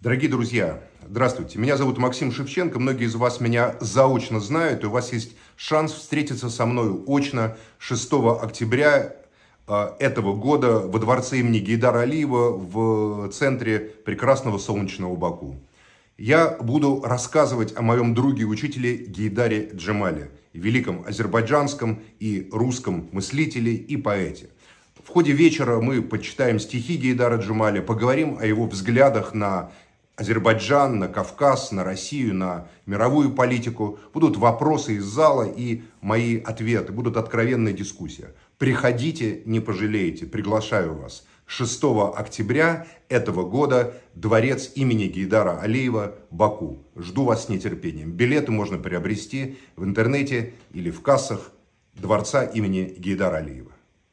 Дорогие друзья, здравствуйте. Меня зовут Максим Шевченко. Многие из вас меня заочно знают, и у вас есть шанс встретиться со мною очно 6 октября а, этого года во дворце имени Гейдара Алиева в центре прекрасного солнечного Баку. Я буду рассказывать о моем друге и учителе Гейдаре Джемале, великом азербайджанском и русском мыслителе и поэте. В ходе вечера мы почитаем стихи Гейдара Джемаля, поговорим о его взглядах на Азербайджан, на Кавказ, на Россию, на мировую политику. Будут вопросы из зала и мои ответы. Будут откровенная дискуссия. Приходите, не пожалеете. Приглашаю вас. 6 октября этого года дворец имени Гейдара Алиева, Баку. Жду вас с нетерпением. Билеты можно приобрести в интернете или в кассах дворца имени Гейдара Алиева.